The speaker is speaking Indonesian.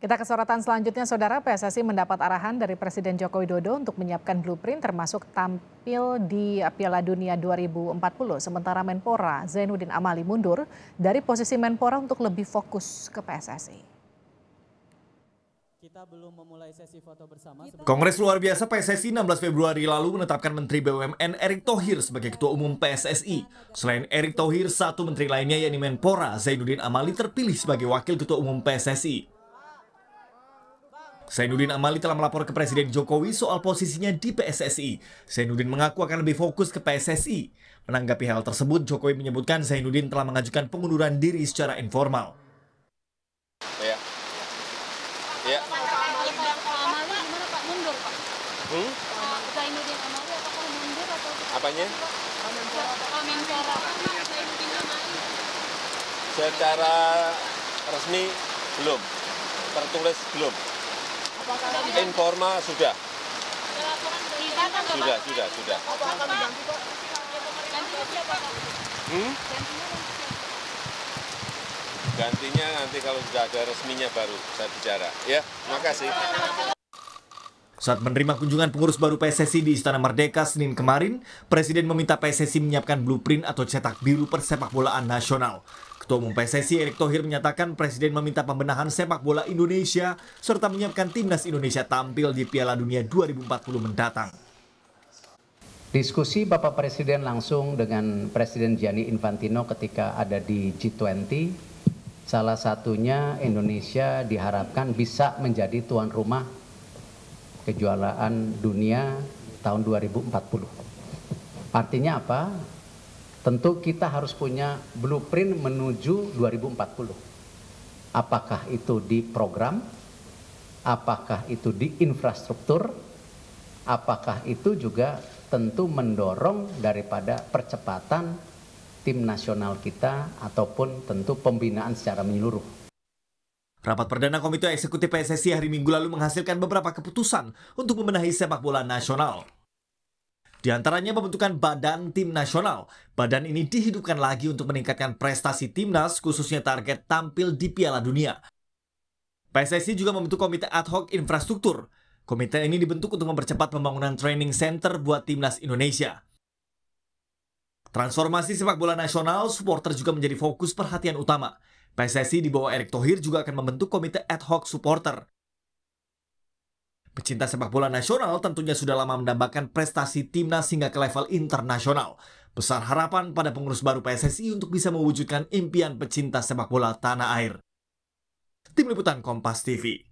Kita ke sorotan selanjutnya, Saudara PSSI mendapat arahan dari Presiden Joko Widodo untuk menyiapkan blueprint termasuk tampil di Piala Dunia 2040. Sementara Menpora Zainuddin Amali mundur dari posisi Menpora untuk lebih fokus ke PSSI. Kita belum memulai sesi foto bersama. Kongres luar biasa PSSI 16 Februari lalu menetapkan Menteri BUMN Erick Thohir sebagai Ketua Umum PSSI. Selain Erick Thohir, satu menteri lainnya yakni Menpora Zainuddin Amali terpilih sebagai Wakil Ketua Umum PSSI. Zainuddin Amali telah melapor ke Presiden Jokowi soal posisinya di PSSI. Zainuddin mengaku akan lebih fokus ke PSSI. Menanggapi hal tersebut, Jokowi menyebutkan Zainuddin telah mengajukan pengunduran diri secara informal. Ya. Ya. Apanya? Secara resmi belum, tertulis belum. Informa sudah. Sudah, sudah, sudah. Hmm? Gantinya nanti kalau sudah ada resminya baru saya bicara. Ya, terima kasih. Saat menerima kunjungan pengurus baru PSSI di Istana Merdeka Senin kemarin, Presiden meminta PSSI menyiapkan blueprint atau cetak biru persepak bolaan nasional. Ketua Umum PSSI Erick Thohir menyatakan Presiden meminta pembenahan sepak bola Indonesia serta menyiapkan timnas Indonesia tampil di Piala Dunia 2040 mendatang. Diskusi Bapak Presiden langsung dengan Presiden Gianni Infantino ketika ada di G20, salah satunya Indonesia diharapkan bisa menjadi tuan rumah kejuaraan dunia tahun 2040. Artinya apa? Tentu kita harus punya blueprint menuju 2040. Apakah itu di program? Apakah itu di infrastruktur? Apakah itu juga tentu mendorong daripada percepatan tim nasional kita ataupun tentu pembinaan secara menyeluruh. Rapat perdana Komite Eksekutif PSSI hari Minggu lalu menghasilkan beberapa keputusan untuk membenahi sepak bola nasional. Di antaranya pembentukan badan tim nasional. Badan ini dihidupkan lagi untuk meningkatkan prestasi timnas, khususnya target tampil di Piala Dunia. PSSI juga membentuk komite ad hoc infrastruktur. Komite ini dibentuk untuk mempercepat pembangunan training center buat timnas Indonesia. Transformasi sepak bola nasional, supporter juga menjadi fokus perhatian utama. PSSI di bawah Erick Thohir juga akan membentuk komite ad hoc supporter. Pecinta sepak bola nasional tentunya sudah lama mendambakan prestasi timnas hingga ke level internasional. Besar harapan pada pengurus baru PSSI untuk bisa mewujudkan impian pecinta sepak bola tanah air. Tim Liputan Kompas TV